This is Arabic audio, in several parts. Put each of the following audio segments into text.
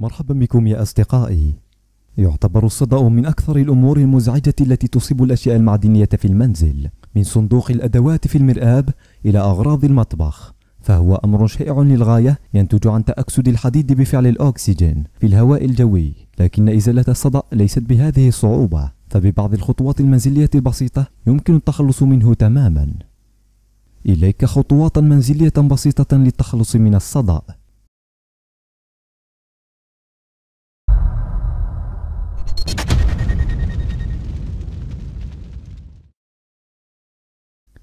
مرحبا بكم يا أصدقائي يعتبر الصدأ من أكثر الأمور المزعجة التي تصيب الأشياء المعدنية في المنزل من صندوق الأدوات في المرآب إلى أغراض المطبخ فهو أمر شائع للغاية ينتج عن تأكسد الحديد بفعل الأكسجين في الهواء الجوي لكن إزالة الصدأ ليست بهذه الصعوبة فببعض الخطوات المنزلية البسيطة يمكن التخلص منه تماما إليك خطوات منزلية بسيطة للتخلص من الصدأ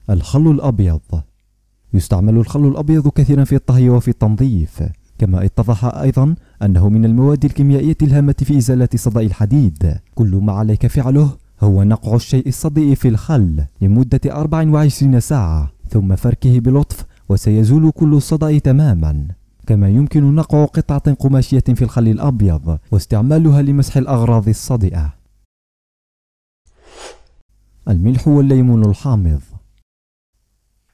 الخل الأبيض يستعمل الخل الأبيض كثيرا في الطهي وفي التنظيف كما اتضح أيضا أنه من المواد الكيميائية الهامة في إزالة صدأ الحديد كل ما عليك فعله هو نقع الشيء الصدئ في الخل لمدة 24 ساعة ثم فركه بلطف وسيزول كل الصدأ تماما كما يمكن نقع قطعة قماشية في الخل الأبيض واستعمالها لمسح الأغراض الصدئة الملح والليمون الحامض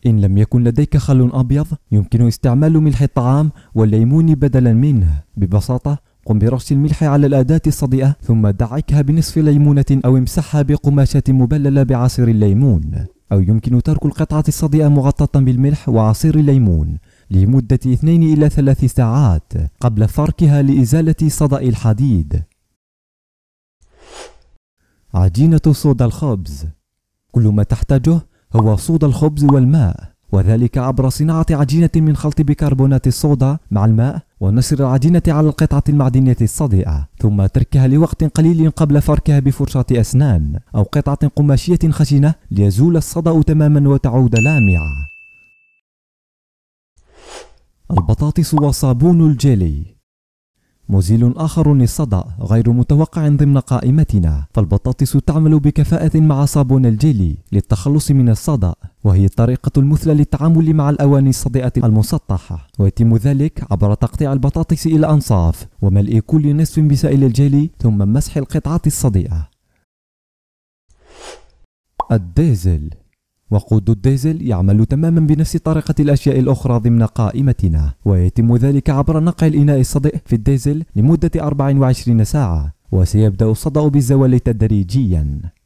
إن لم يكن لديك خل أبيض يمكن استعمال ملح الطعام والليمون بدلا منه ببساطة قم برش الملح على الأداة الصدئة ثم دعكها بنصف ليمونة أو امسحها بقماشة مبللة بعصير الليمون أو يمكن ترك القطعة الصدئة مغطاة بالملح وعصير الليمون لمدة 2 إلى 3 ساعات قبل فركها لإزالة صدأ الحديد. عجينة صودا الخبز كل ما تحتاجه هو صودا الخبز والماء وذلك عبر صناعة عجينة من خلط بيكربونات الصودا مع الماء ونشر العجينة على القطعة المعدنية الصدئة ثم تركها لوقت قليل قبل فركها بفرشاة أسنان أو قطعة قماشية خشنة ليزول الصدأ تماما وتعود لامعة البطاطس وصابون الجيلي مزيل آخر للصدأ غير متوقع ضمن قائمتنا فالبطاطس تعمل بكفاءة مع صابون الجيلي للتخلص من الصدأ وهي الطريقة المثلى للتعامل مع الأواني الصدئة المسطحة ويتم ذلك عبر تقطيع البطاطس إلى أنصاف وملء كل نصف بسائل الجيلي ثم مسح القطعة الصدئة الديزل وقود الديزل يعمل تماما بنفس طريقة الأشياء الأخرى ضمن قائمتنا ويتم ذلك عبر نقع الإناء الصدئ في الديزل لمدة 24 ساعة وسيبدأ الصدأ بالزوال تدريجيا